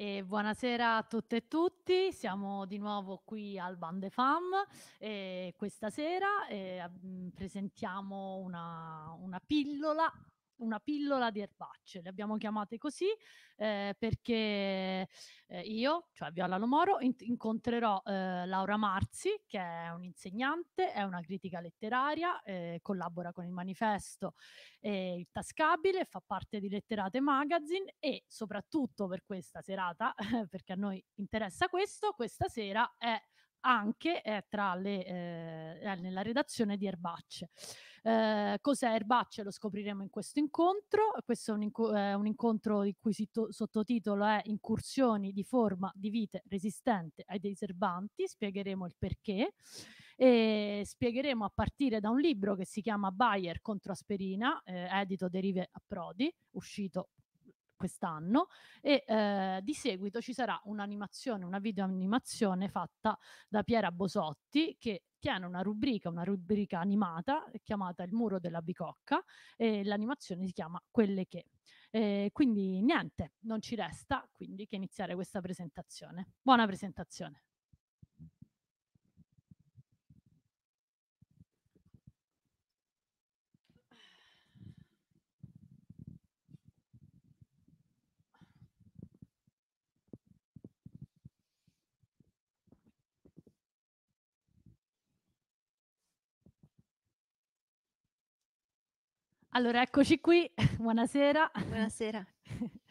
E buonasera a tutte e tutti, siamo di nuovo qui al Bandefam e questa sera eh, presentiamo una, una pillola una pillola di erbacce, le abbiamo chiamate così eh, perché eh, io, cioè Viola Lomoro, in- incontrerò eh, Laura Marzi, che è un'insegnante, è una critica letteraria, eh, collabora con il manifesto e il Tascabile, fa parte di Letterate Magazine e soprattutto per questa serata, perché a noi interessa questo, questa sera è anche eh, tra le, eh, nella redazione di Erbacce. Eh, cos'è Erbacce? Lo scopriremo in questo incontro. Questo è un, inc- eh, un incontro il cui sito- sottotitolo è Incursioni di forma di vite resistente ai diserbanti. Spiegheremo il perché e ehm, spiegheremo a partire da un libro che si chiama Bayer contro Asperina, eh, edito Derive a Prodi, uscito quest'anno e eh, di seguito ci sarà un'animazione, una videoanimazione fatta da Piera Bosotti che tiene una rubrica, una rubrica animata eh, chiamata Il muro della bicocca e l'animazione si chiama Quelle che. Eh, quindi niente, non ci resta quindi che iniziare questa presentazione. Buona presentazione. Allora, eccoci qui, buonasera. Buonasera.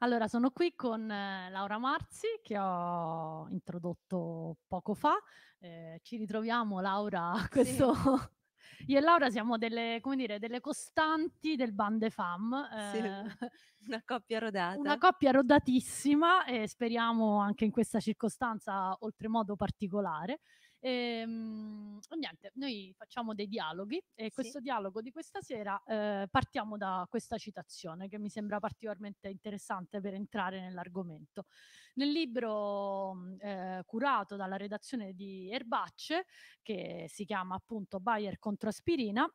Allora, sono qui con eh, Laura Marzi che ho introdotto poco fa. Eh, ci ritroviamo, Laura, questo... Sì. Io e Laura siamo delle, come dire, delle costanti del Bande Fam. Eh, sì. una coppia rodata. Una coppia rodatissima e speriamo anche in questa circostanza oltremodo particolare. E, ehm, niente, noi facciamo dei dialoghi e questo dialogo di questa sera eh, partiamo da questa citazione che mi sembra particolarmente interessante per entrare nell'argomento. Nel libro mm, eh, curato dalla redazione di Erbacce, che si chiama appunto Bayer contro aspirina,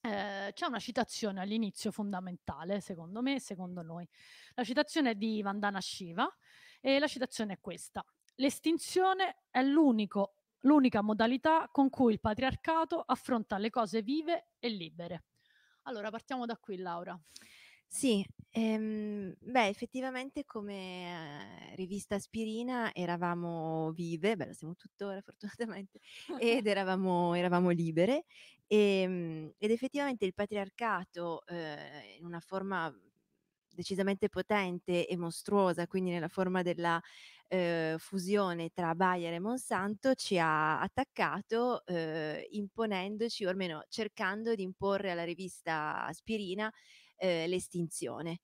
eh, c'è una citazione all'inizio fondamentale, secondo me e secondo noi. La citazione è di Vandana Shiva e la citazione è questa. L'estinzione è l'unico l'unica modalità con cui il patriarcato affronta le cose vive e libere. Allora, partiamo da qui, Laura. Sì, ehm, beh, effettivamente come eh, rivista Aspirina eravamo vive, beh, lo siamo tuttora fortunatamente, ed eravamo, eravamo libere e, ehm, ed effettivamente il patriarcato eh, in una forma decisamente potente e mostruosa, quindi nella forma della eh, fusione tra Bayer e Monsanto ci ha attaccato eh, imponendoci, o almeno cercando di imporre alla rivista Aspirina eh, l'estinzione.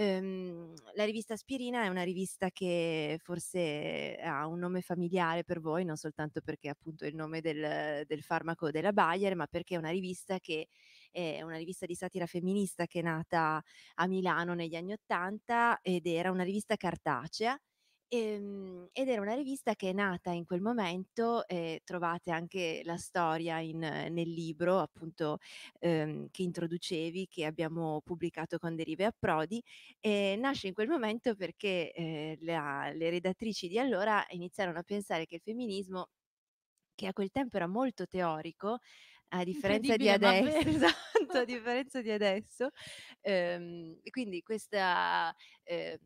Um, la rivista Aspirina è una rivista che forse ha un nome familiare per voi, non soltanto perché è appunto il nome del, del farmaco della Bayer, ma perché è una rivista che è una rivista di satira femminista che è nata a Milano negli anni Ottanta ed era una rivista cartacea Ehm, ed era una rivista che è nata in quel momento, e eh, trovate anche la storia in, eh, nel libro appunto ehm, che introducevi, che abbiamo pubblicato con Derive a Prodi, e nasce in quel momento perché eh, la, le redattrici di allora iniziarono a pensare che il femminismo che a quel tempo era molto teorico, a differenza di adesso, esatto, a differenza di adesso. Ehm, quindi questa eh,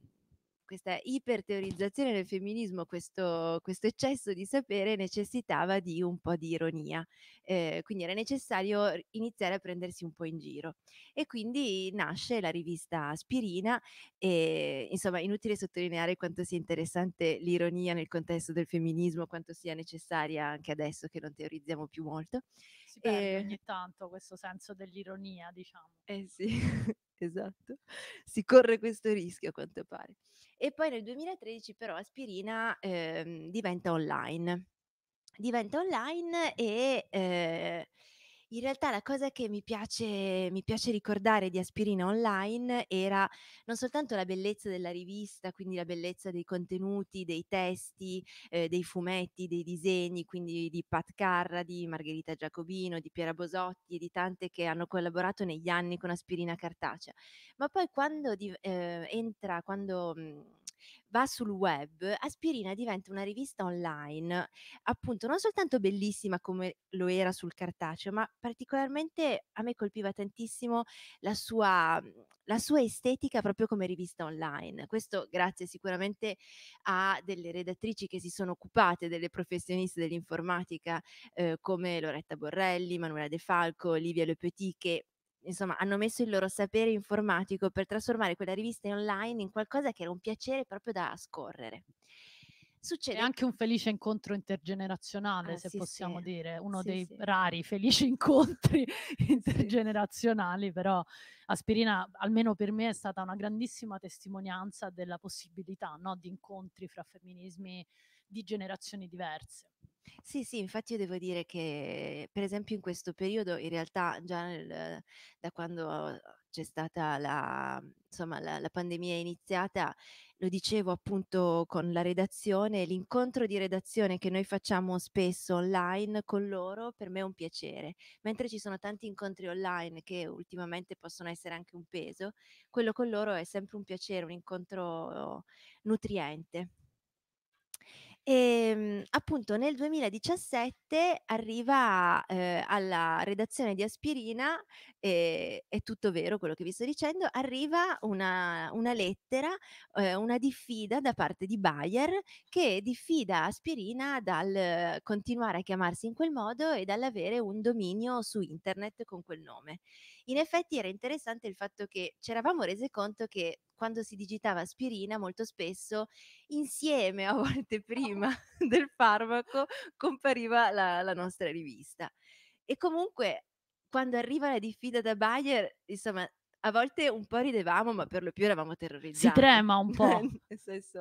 questa iperteorizzazione del femminismo, questo, questo, eccesso di sapere necessitava di un po' di ironia, eh, quindi era necessario iniziare a prendersi un po' in giro. E quindi nasce la rivista Aspirina e insomma inutile sottolineare quanto sia interessante l'ironia nel contesto del femminismo, quanto sia necessaria anche adesso che non teorizziamo più molto. Si perde eh, ogni tanto questo senso dell'ironia, diciamo. Eh sì. esatto. Si corre questo rischio a quanto pare. E poi nel 2013 però Aspirina ehm, diventa online. Diventa online e eh, in realtà la cosa che mi piace, mi piace ricordare di Aspirina Online era non soltanto la bellezza della rivista, quindi la bellezza dei contenuti, dei testi, eh, dei fumetti, dei disegni, quindi di Pat Carra, di Margherita Giacobino, di Piera Bosotti e di tante che hanno collaborato negli anni con Aspirina Cartacea, ma poi quando di, eh, entra, quando... Mh, mm, va sul web, Aspirina diventa una rivista online, appunto non soltanto bellissima come lo era sul cartaceo, ma particolarmente a me colpiva tantissimo la sua, mhmm, la sua estetica proprio come rivista online. Questo grazie sicuramente a delle redattrici che si sono occupate, delle professioniste dell'informatica eh, come Loretta Borrelli, Manuela De Falco, Livia Le Petit, che insomma, hanno messo il loro sapere informatico per trasformare quella rivista online in qualcosa che era un piacere proprio da scorrere. Succede. È anche un felice incontro intergenerazionale, ah, se sì, possiamo sì. dire, uno sì, dei rari felici incontri intergenerazionali, però Aspirina, almeno per me, è stata una grandissima testimonianza della possibilità no, di incontri fra femminismi di generazioni diverse. Sì, sì, infatti io devo dire che, per esempio, in questo periodo, in realtà già nel da quando c'è stata la insomma la la pandemia iniziata, lo dicevo appunto con la redazione, l'incontro di redazione che noi facciamo spesso online con loro per me è un piacere, mentre ci sono tanti incontri online che ultimamente possono essere anche un peso, quello con loro è sempre un piacere, un incontro nutriente. E ehm, appunto nel 2017 arriva eh, alla redazione di Aspirina, eh, è tutto vero quello che vi sto dicendo, arriva una, una lettera, eh, una diffida da parte di Bayer che diffida Aspirina dal continuare a chiamarsi in quel modo e dall'avere un dominio su internet con quel nome in effetti era interessante il fatto che ci eravamo rese conto che quando si digitava aspirina molto spesso insieme a volte prima del farmaco compariva la, la nostra rivista e comunque quando arriva la diffida da Bayer insomma a volte un po' ridevamo, ma per lo più eravamo terrorizzati. Si trema un po'.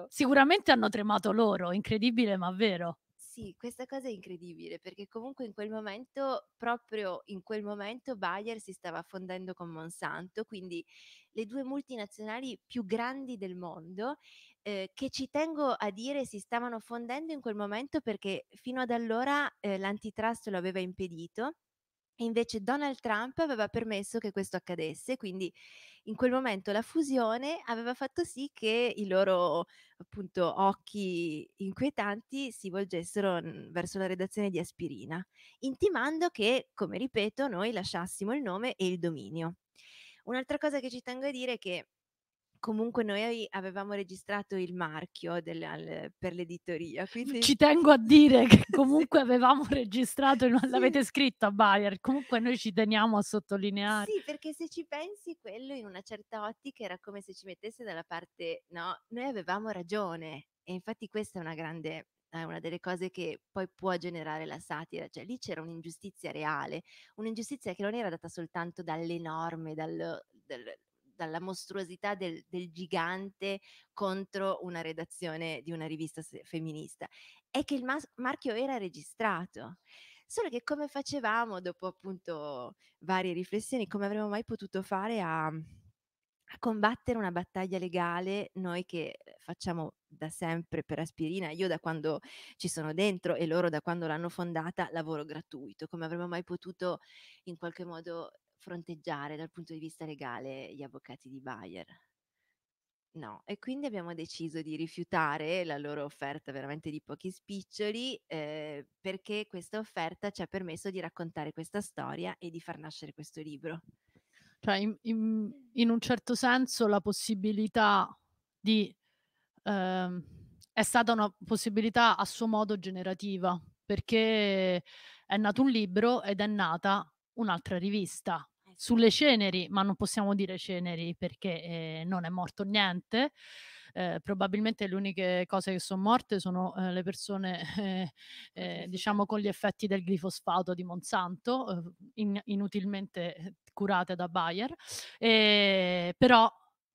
Sicuramente hanno tremato loro, incredibile ma vero sì, questa cosa è incredibile perché comunque in quel momento, proprio in quel momento, Bayer si stava fondendo con Monsanto, quindi le due multinazionali più grandi del mondo, eh, che ci tengo a dire si stavano fondendo in quel momento perché fino ad allora eh, l'antitrust lo aveva impedito invece Donald Trump aveva permesso che questo accadesse, quindi in quel momento la fusione aveva fatto sì che i loro appunto occhi inquietanti si volgessero verso la redazione di Aspirina, intimando che, come ripeto, noi lasciassimo il nome e il dominio. Un'altra cosa che ci tengo a dire è che comunque noi avevamo registrato il marchio del, al, per l'editoria. Quindi... Ci tengo a dire che comunque avevamo registrato, il, sì. l'avete scritto a Bayer, comunque noi ci teniamo a sottolineare. Sì, perché se ci pensi quello in una certa ottica era come se ci mettesse dalla parte, no, noi avevamo ragione e infatti questa è una grande è una delle cose che poi può generare la satira, cioè lì c'era un'ingiustizia reale, un'ingiustizia che non era data soltanto dalle norme, dal, dal dalla mostruosità del, del gigante contro una redazione di una rivista femminista, è che il mas- marchio era registrato. Solo che come facevamo dopo appunto varie riflessioni, come avremmo mai potuto fare a, a combattere una battaglia legale, noi che facciamo da sempre per Aspirina, io da quando ci sono dentro e loro da quando l'hanno fondata, lavoro gratuito, come avremmo mai potuto in qualche modo fronteggiare dal punto di vista legale gli avvocati di Bayer. No, e quindi abbiamo deciso di rifiutare la loro offerta veramente di pochi spiccioli eh, perché questa offerta ci ha permesso di raccontare questa storia e di far nascere questo libro. Cioè, in, in, in un certo senso la possibilità di... Eh, è stata una possibilità a suo modo generativa perché è nato un libro ed è nata un'altra rivista sulle ceneri, ma non possiamo dire ceneri perché eh, non è morto niente. Eh, probabilmente le uniche cose che sono morte sono eh, le persone, eh, diciamo, con gli effetti del glifosfato di Monsanto, eh, in, inutilmente eh, curate da Bayer. Eh, però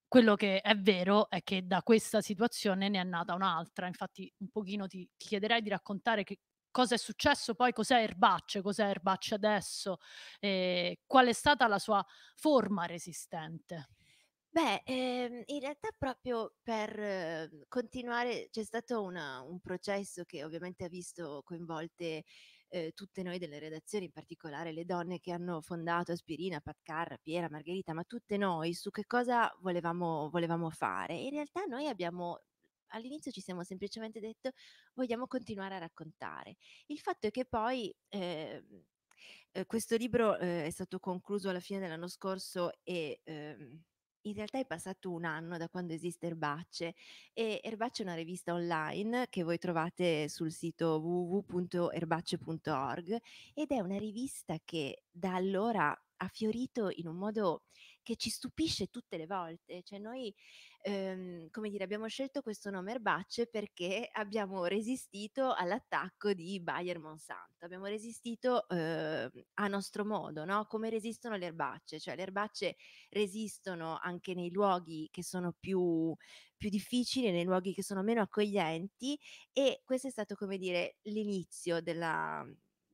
quello che è vero è che da questa situazione ne è nata un'altra. Infatti, un pochino ti, ti chiederei di raccontare che, cosa è successo poi, cos'è Erbacce, cos'è Erbacce adesso, eh, qual è stata la sua forma resistente. Beh, ehm, in realtà proprio per eh, continuare c'è stato una, un processo che ovviamente ha visto coinvolte eh, tutte noi delle redazioni, in particolare le donne che hanno fondato Aspirina, Patcarra, Piera, Margherita, ma tutte noi su che cosa volevamo, volevamo fare. In realtà noi abbiamo all'inizio ci siamo semplicemente detto vogliamo continuare a raccontare. Il fatto è che poi eh, eh, questo libro eh, è stato concluso alla fine dell'anno scorso e ehm, in realtà è passato un anno da quando esiste Erbacce e Erbace è una rivista online che voi trovate sul sito www.erbacce.org ed è una rivista che da allora ha fiorito in un modo che ci stupisce tutte le volte. Cioè noi, ehm, come dire, abbiamo scelto questo nome erbacce perché abbiamo resistito all'attacco di Bayer Monsanto, abbiamo resistito eh, a nostro modo, no? Come resistono le erbacce? Cioè le erbacce resistono anche nei luoghi che sono più, più difficili, nei luoghi che sono meno accoglienti e questo è stato, come dire, l'inizio della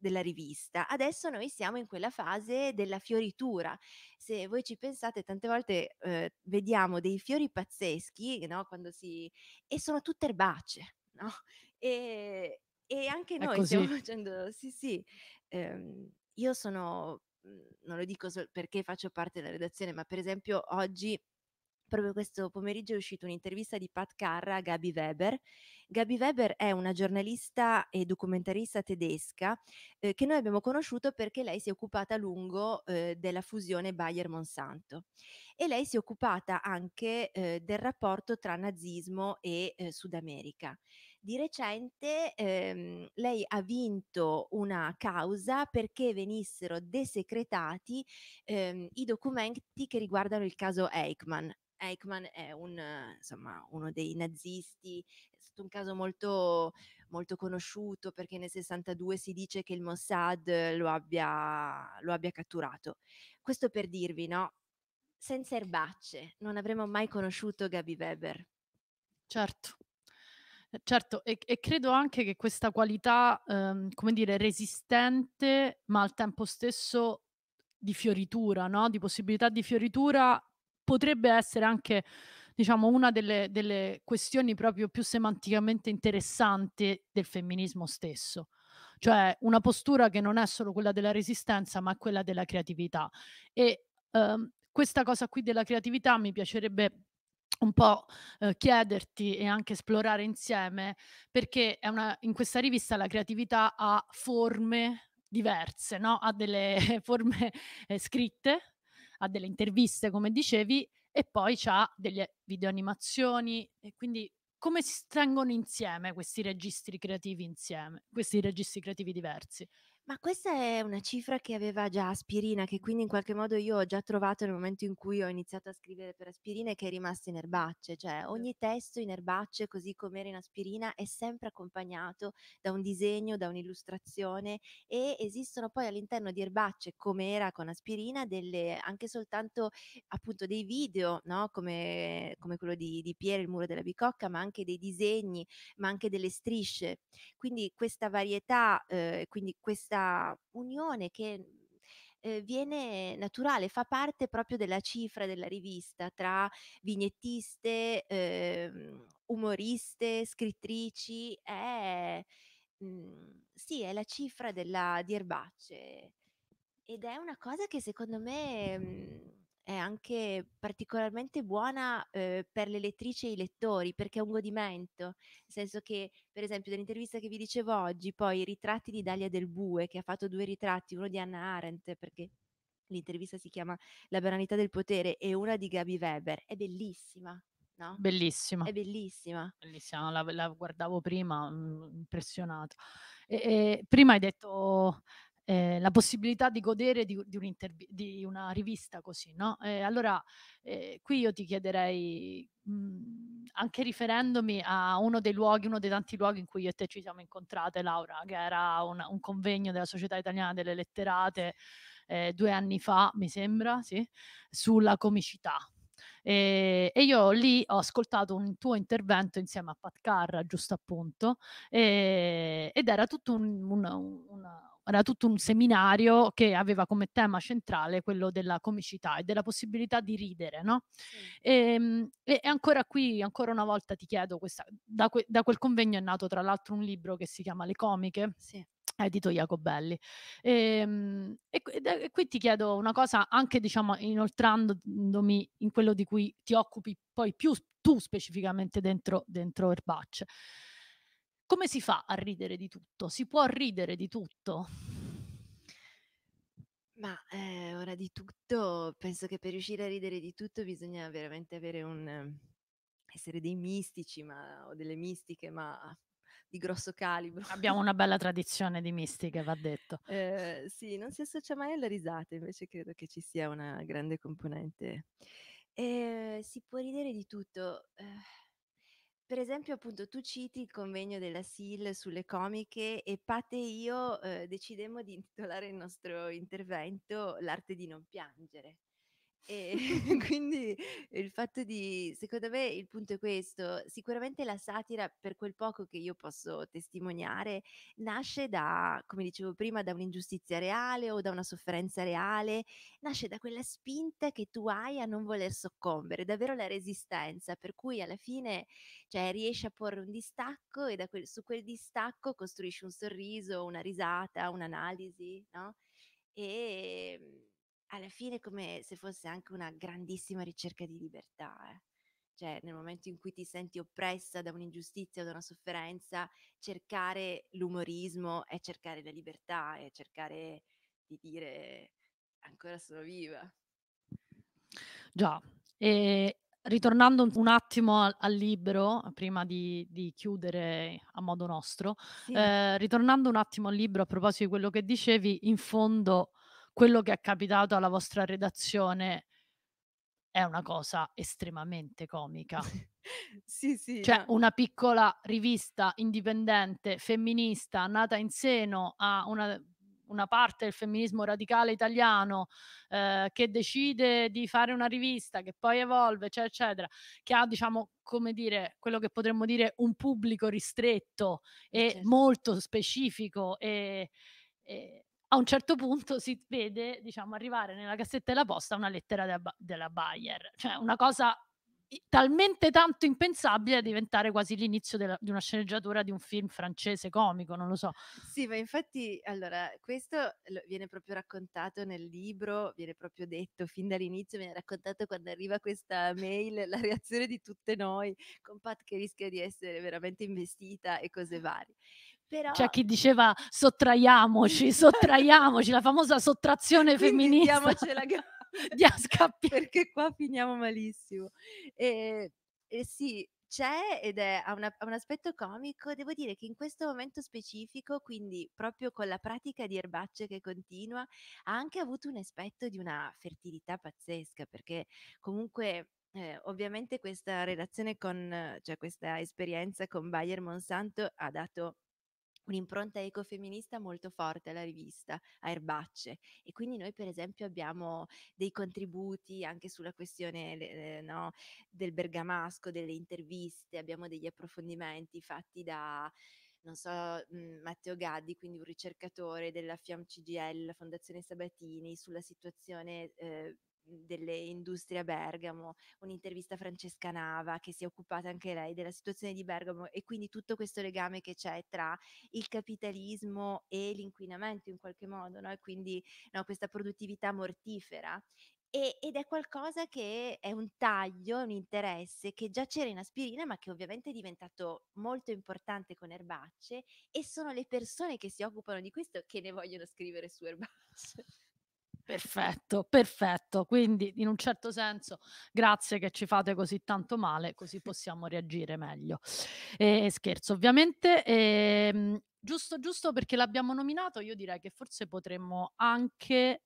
della rivista. Adesso noi siamo in quella fase della fioritura. Se voi ci pensate, tante volte eh, vediamo dei fiori pazzeschi, no? Quando si... e sono tutte erbacce, no? E, e anche noi stiamo facendo... Sì, sì. Ehm, io sono... Mhmm, non lo dico perché faccio parte della redazione, ma per esempio oggi proprio questo pomeriggio è uscita un'intervista di Pat Carra a Gabi Weber. Gabi Weber è una giornalista e documentarista tedesca eh, che noi abbiamo conosciuto perché lei si è occupata a lungo eh, della fusione Bayer-Monsanto e lei si è occupata anche eh, del rapporto tra nazismo e eh, Sud America. Di recente ehm, lei ha vinto una causa perché venissero desecretati ehm, i documenti che riguardano il caso Eichmann. Eichmann è un, eh, insomma, uno dei nazisti, è stato un caso molto, molto conosciuto perché nel 62 si dice che il Mossad eh, lo abbia, lo abbia catturato. Questo per dirvi, no? Senza erbacce non avremmo mai conosciuto Gabi Weber. Certo. Eh, certo, e, e, credo anche che questa qualità, ehm, come dire, resistente, ma al tempo stesso di fioritura, no? di possibilità di fioritura, potrebbe essere anche diciamo, una delle, delle questioni proprio più semanticamente interessanti del femminismo stesso cioè una postura che non è solo quella della resistenza, ma quella della creatività. E ehm, questa cosa qui della creatività mi piacerebbe un po' eh, chiederti e anche esplorare insieme, perché una, in questa rivista la creatività ha forme diverse, no? ha delle forme eh, scritte, ha delle interviste, come dicevi, e poi ha delle videoanimazioni. E quindi come si stringono insieme questi registri creativi insieme, questi registri creativi diversi? Ma questa è una cifra che aveva già Aspirina, che quindi in qualche modo io ho già trovato nel momento in cui ho iniziato a scrivere per Aspirina e che è rimasta in erbacce, cioè ogni testo in erbacce, così come era in Aspirina, è sempre accompagnato da un disegno, da un'illustrazione e esistono poi all'interno di erbacce, come era con Aspirina, delle, anche soltanto appunto dei video, no? come, come, quello di, di Piero, il muro della bicocca, ma anche dei disegni, ma anche delle strisce. Quindi questa varietà, eh, quindi questa unione che eh, viene naturale, fa parte proprio della cifra della rivista tra vignettiste, eh, umoriste, scrittrici, è, mh, mhmm, sì, è la cifra della, di erbacce ed è una cosa che secondo me... Mh, mhmm, è anche particolarmente buona eh, per le lettrici e i lettori perché è un godimento, nel senso che per esempio dell'intervista che vi dicevo oggi, poi i ritratti di Dalia del Bue che ha fatto due ritratti, uno di Anna Arendt perché l'intervista si chiama La banalità del potere e una di Gabi Weber, è bellissima, No? Bellissima. È bellissima. Bellissima, la, la guardavo prima, mm, impressionato. E, e, prima hai detto eh, la possibilità di godere di, di, un di una rivista così, no? Eh, allora, eh, qui io ti chiederei, mh, mm, anche riferendomi a uno dei luoghi, uno dei tanti luoghi in cui io e te ci siamo incontrate, Laura, che era un, un convegno della Società Italiana delle Letterate eh, due anni fa, mi sembra, sì, sulla comicità. E, eh, e, io lì ho ascoltato un tuo intervento insieme a Pat Carra, giusto appunto, e, eh, ed era tutto un, un, una, era tutto un seminario che aveva come tema centrale quello della comicità e della possibilità di ridere, no? Sì. Ehm, e, e, ancora qui, ancora una volta ti chiedo, questa, da, que, da, quel convegno è nato tra l'altro un libro che si chiama Le comiche. Sì. Edito eh, Jacobelli. Ehm, e, e, e qui ti chiedo una cosa, anche diciamo inoltrandomi in quello di cui ti occupi poi più tu specificamente dentro, dentro Herbacce. Come si fa a ridere di tutto? Si può ridere di tutto? Ma eh, ora di tutto, penso che per riuscire a ridere di tutto bisogna veramente avere un ehm, essere dei mistici ma, o delle mistiche, ma di grosso calibro. Abbiamo una bella tradizione di mistiche, va detto. Eh, sì, non si associa mai alla risata, invece credo che ci sia una grande componente. Eh, si può ridere di tutto. Eh per esempio, appunto, tu citi il convegno della SIL sulle comiche e Pate e io eh, decidemmo di intitolare il nostro intervento L'arte di non piangere. E quindi il fatto di secondo me il punto è questo, sicuramente la satira per quel poco che io posso testimoniare nasce da, come dicevo prima, da un'ingiustizia reale o da una sofferenza reale, nasce da quella spinta che tu hai a non voler soccombere, davvero la resistenza, per cui alla fine cioè, riesci a porre un distacco e quel, su quel distacco costruisci un sorriso, una risata, un'analisi, no? E ehm, alla fine come se fosse anche una grandissima ricerca di libertà. Eh. Cioè, nel momento in cui ti senti oppressa da un'ingiustizia o da una sofferenza, cercare l'umorismo è cercare la libertà, è cercare di dire ancora sono viva. Già, e ehm, ritornando un attimo al, al libro, prima di, di, chiudere a modo nostro, sì. eh, ritornando un attimo al libro a proposito di quello che dicevi, in fondo quello che è capitato alla vostra redazione è una cosa estremamente comica. sì, sì. Cioè, eh. una piccola rivista indipendente, femminista, nata in seno a una, una parte del femminismo radicale italiano eh, che decide di fare una rivista che poi evolve, eccetera, eccetera, che ha, diciamo, come dire, quello che potremmo dire un pubblico ristretto e certo. molto specifico e, e a un certo punto si vede diciamo, arrivare nella cassetta della posta una lettera della, della Bayer, cioè una cosa talmente tanto impensabile da diventare quasi l'inizio della, di una sceneggiatura di un film francese comico, non lo so. Sì, ma infatti, allora, questo viene proprio raccontato nel libro, viene proprio detto fin dall'inizio, viene raccontato quando arriva questa mail, la reazione di tutte noi, con Pat che rischia di essere veramente investita e cose varie. Però... C'è chi diceva sottraiamoci, sottraiamoci, la famosa sottrazione Quindi femminista. di scappi. Perché qua finiamo malissimo. E, e sì, c'è ed è, ha, una, ha, un aspetto comico. Devo dire che in questo momento specifico, quindi proprio con la pratica di erbacce che continua, ha anche avuto un aspetto di una fertilità pazzesca, perché comunque. Eh, ovviamente questa relazione con, cioè questa esperienza con Bayer Monsanto ha dato un'impronta ecofemminista molto forte alla rivista, a erbacce e quindi noi per esempio abbiamo dei contributi anche sulla questione eh, no, del bergamasco, delle interviste, abbiamo degli approfondimenti fatti da non so, mm, Matteo Gaddi, quindi un ricercatore della FIAM CGL, Fondazione Sabatini, sulla situazione eh, Mhmm, delle industrie a Bergamo, un'intervista a Francesca Nava che si è occupata anche lei della situazione di Bergamo e quindi tutto questo legame che c'è tra il capitalismo e l'inquinamento in qualche modo, no? e quindi no, questa produttività mortifera. E, ed è qualcosa che è un taglio, un interesse che già c'era in aspirina, ma che ovviamente è diventato molto importante con erbacce e sono le persone che si occupano di questo che ne vogliono scrivere su erbacce. Perfetto, perfetto. Quindi in un certo senso grazie che ci fate così tanto male, così possiamo reagire meglio. Eh, scherzo, ovviamente. Ehm, giusto, giusto perché l'abbiamo nominato, io direi che forse potremmo anche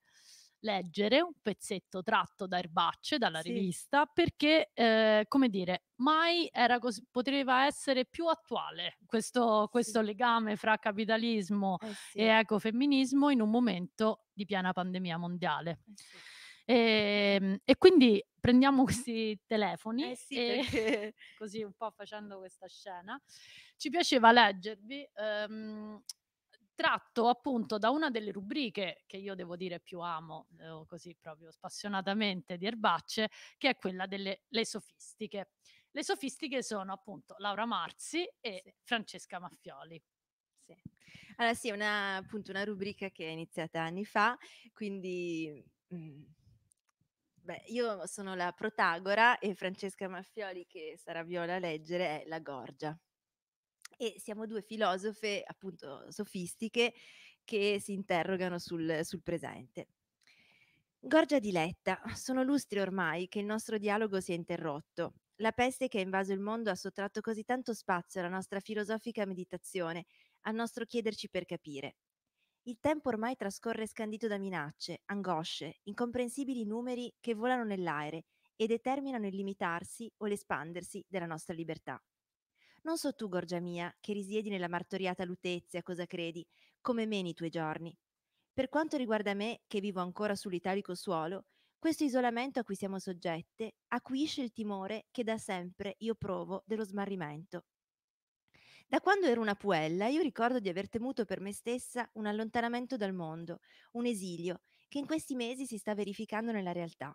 leggere un pezzetto tratto da Erbacce, dalla sì. rivista, perché, eh, come dire, mai cos- poteva essere più attuale questo, questo sì. legame fra capitalismo eh sì. e ecofemminismo in un momento di piena pandemia mondiale. Eh sì. E, ehm, e, quindi prendiamo questi telefoni eh sì, perché... così un po' facendo questa scena. Ci piaceva leggervi ehm, tratto appunto da una delle rubriche che io devo dire più amo, eh, così proprio spassionatamente di erbacce, che è quella delle sofistiche. Le sofistiche sono appunto Laura Marzi e sì. Francesca Maffioli. Sì. Allora sì, è una, appunto una rubrica che è iniziata anni fa, quindi... Mm. Beh, io sono la protagora e Francesca Maffioli, che sarà Viola a leggere, è la Gorgia e siamo due filosofe, appunto, sofistiche che si interrogano sul, sul presente. Gorgia diletta, sono lustri ormai che il nostro dialogo si è interrotto. La peste che ha invaso il mondo ha sottratto così tanto spazio alla nostra filosofica meditazione, al nostro chiederci per capire. Il tempo ormai trascorre scandito da minacce, angosce, incomprensibili numeri che volano nell'aere e determinano il limitarsi o l'espandersi della nostra libertà. Non so tu, Gorgia mia, che risiedi nella martoriata Lutezia, cosa credi, come meni i tuoi giorni. Per quanto riguarda me, che vivo ancora sull'italico suolo, questo isolamento a cui siamo soggette acuisce il timore che da sempre io provo dello smarrimento. Da quando ero una puella, io ricordo di aver temuto per me stessa un allontanamento dal mondo, un esilio, che in questi mesi si sta verificando nella realtà.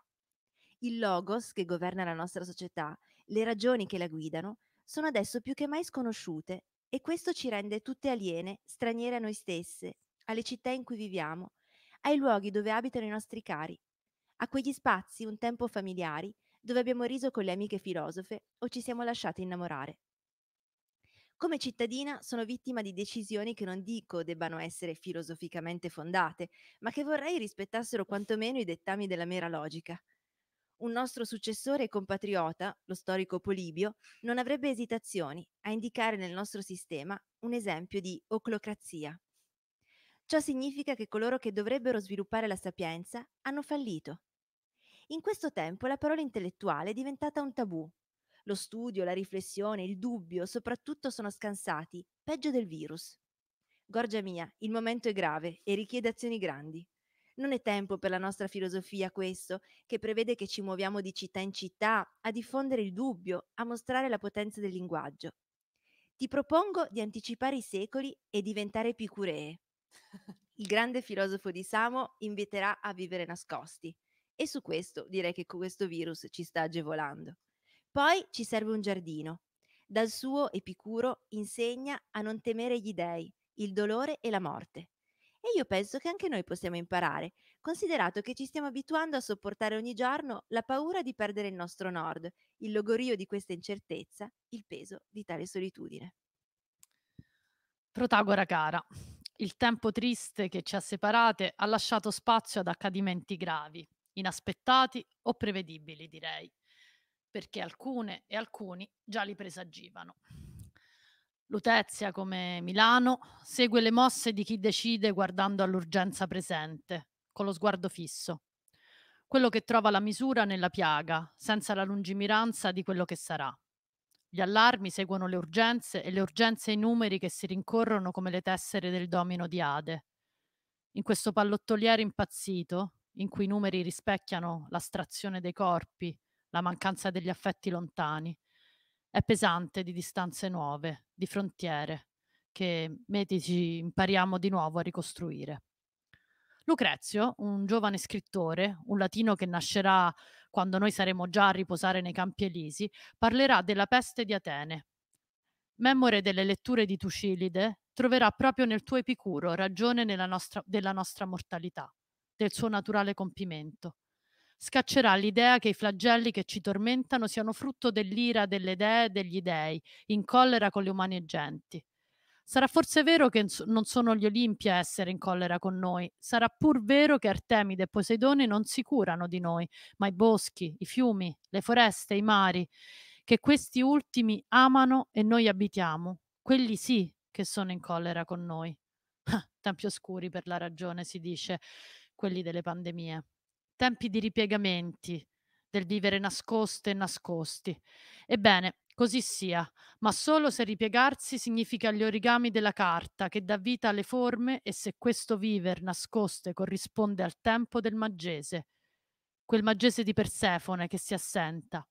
Il logos che governa la nostra società, le ragioni che la guidano, sono adesso più che mai sconosciute e questo ci rende tutte aliene, straniere a noi stesse, alle città in cui viviamo, ai luoghi dove abitano i nostri cari, a quegli spazi un tempo familiari dove abbiamo riso con le amiche filosofe o ci siamo lasciate innamorare. Come cittadina sono vittima di decisioni che non dico debbano essere filosoficamente fondate, ma che vorrei rispettassero quantomeno i dettami della mera logica un nostro successore e compatriota, lo storico Polibio, non avrebbe esitazioni a indicare nel nostro sistema un esempio di oclocrazia. Ciò significa che coloro che dovrebbero sviluppare la sapienza hanno fallito. In questo tempo la parola intellettuale è diventata un tabù. Lo studio, la riflessione, il dubbio soprattutto sono scansati, peggio del virus. Gorgia mia, il momento è grave e richiede azioni grandi. Non è tempo per la nostra filosofia questo, che prevede che ci muoviamo di città in città, a diffondere il dubbio, a mostrare la potenza del linguaggio. Ti propongo di anticipare i secoli e diventare epicuree. Il grande filosofo di Samo inviterà a vivere nascosti e su questo direi che questo virus ci sta agevolando. Poi ci serve un giardino. Dal suo Epicuro insegna a non temere gli dèi, il dolore e la morte io penso che anche noi possiamo imparare, considerato che ci stiamo abituando a sopportare ogni giorno la paura di perdere il nostro nord, il logorio di questa incertezza, il peso di tale solitudine. Protagora cara, il tempo triste che ci ha separate ha lasciato spazio ad accadimenti gravi, inaspettati o prevedibili, direi, perché alcune e alcuni già li presagivano. Lutezia come Milano segue le mosse di chi decide guardando all'urgenza presente, con lo sguardo fisso. Quello che trova la misura nella piaga, senza la lungimiranza di quello che sarà. Gli allarmi seguono le urgenze e le urgenze i numeri che si rincorrono come le tessere del domino di Ade. In questo pallottoliere impazzito, in cui i numeri rispecchiano l'astrazione dei corpi, la mancanza degli affetti lontani, è pesante di distanze nuove, di frontiere, che medici impariamo di nuovo a ricostruire. Lucrezio, un giovane scrittore, un latino che nascerà quando noi saremo già a riposare nei campi elisi, parlerà della peste di Atene. Memore delle letture di Tucilide, troverà proprio nel tuo Epicuro ragione nostra, della nostra mortalità, del suo naturale compimento, scaccerà l'idea che i flagelli che ci tormentano siano frutto dell'ira delle dee e degli dei, in collera con le umane genti. Sarà forse vero che non sono gli Olimpi a essere in collera con noi, sarà pur vero che Artemide e Poseidone non si curano di noi, ma i boschi, i fiumi, le foreste, i mari, che questi ultimi amano e noi abitiamo, quelli sì che sono in collera con noi. tempi oscuri per la ragione, si dice, quelli delle pandemie tempi di ripiegamenti, del vivere nascoste e nascosti. Ebbene, così sia, ma solo se ripiegarsi significa gli origami della carta che dà vita alle forme e se questo viver nascoste corrisponde al tempo del magese, quel magese di Persefone che si assenta,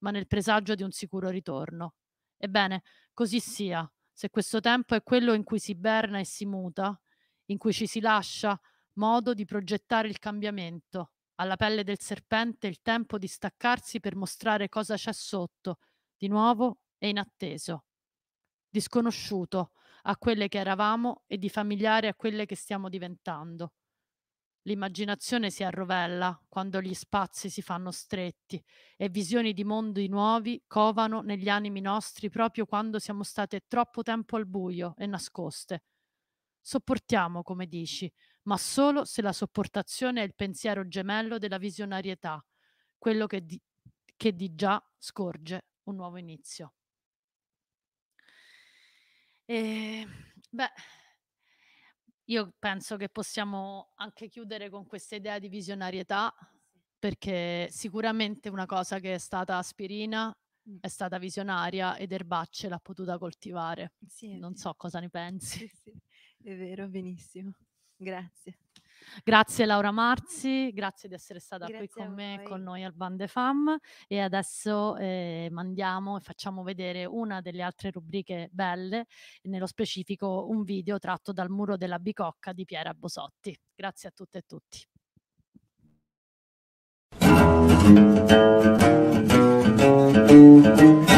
ma nel presagio di un sicuro ritorno. Ebbene, così sia, se questo tempo è quello in cui si berna e si muta, in cui ci si lascia modo di progettare il cambiamento, alla pelle del serpente il tempo di staccarsi per mostrare cosa c'è sotto, di nuovo e inatteso. Disconosciuto a quelle che eravamo e di familiare a quelle che stiamo diventando. L'immaginazione si arrovella quando gli spazi si fanno stretti e visioni di mondi nuovi covano negli animi nostri proprio quando siamo state troppo tempo al buio e nascoste. Sopportiamo, come dici, ma solo se la sopportazione è il pensiero gemello della visionarietà, quello che di, che di già scorge un nuovo inizio. E, ehm, beh, io penso che possiamo anche chiudere con questa idea di visionarietà, perché sicuramente una cosa che è stata aspirina è stata visionaria ed erbacce l'ha potuta coltivare. Sì, non so cosa ne pensi. Sì, sì. È vero, benissimo. Grazie. Grazie Laura Marzi, grazie di essere stata grazie qui con me, con noi al Bande Fam e adesso eh, mandiamo e facciamo vedere una delle altre rubriche belle, nello specifico un video tratto dal muro della Bicocca di Piera Bosotti. Grazie a tutte e tutti. Thank you.